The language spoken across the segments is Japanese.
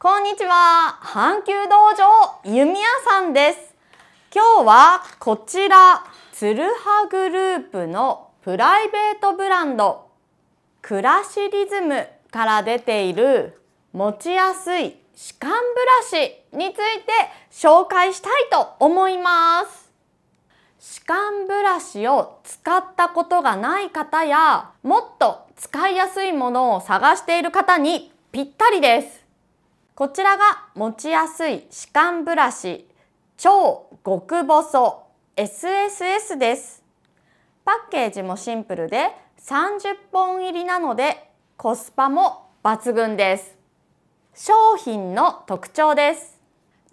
こんにちは阪急道場弓矢さんです今日はこちらつるはグループのプライベートブランドクラシリズムから出ている持ちやすい歯間ブラシについて紹介したいと思います歯間ブラシを使ったことがない方やもっと使いやすいものを探している方にぴったりですこちらが持ちやすい歯間ブラシ超極細 SSS です。パッケージもシンプルで30本入りなのでコスパも抜群です。商品の特徴です。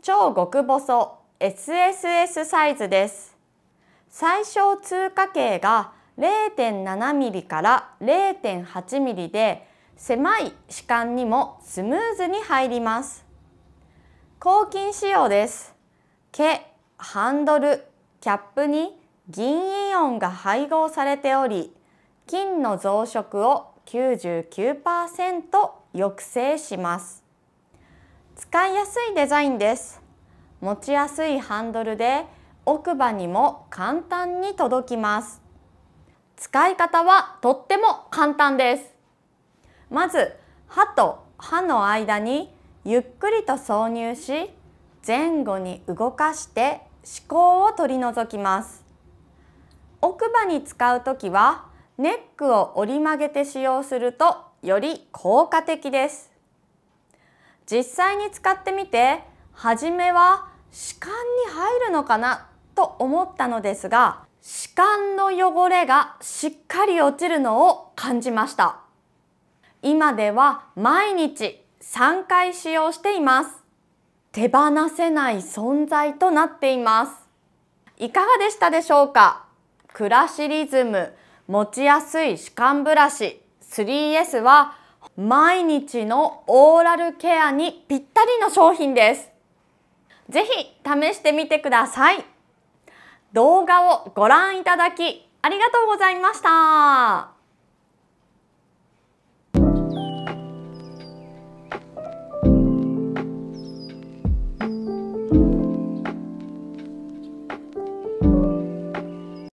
超極細 SSS サイズです。最小通過径が 0.7mm から 0.8mm で狭い歯間にもスムーズに入ります抗菌仕様です毛、ハンドル、キャップに銀イオンが配合されており菌の増殖を99%抑制します使いやすいデザインです持ちやすいハンドルで奥歯にも簡単に届きます使い方はとっても簡単ですまず歯と歯の間にゆっくりと挿入し前後に動かして歯垢を取り除きます奥歯に使う時はネックを折り曲げて使用するとより効果的です実際に使ってみて初めは歯間に入るのかなと思ったのですが歯間の汚れがしっかり落ちるのを感じました今では毎日3回使用しています手放せない存在となっていますいかがでしたでしょうか暮らしリズム持ちやすい歯間ブラシ 3S は毎日のオーラルケアにぴったりの商品ですぜひ試してみてください動画をご覧いただきありがとうございました。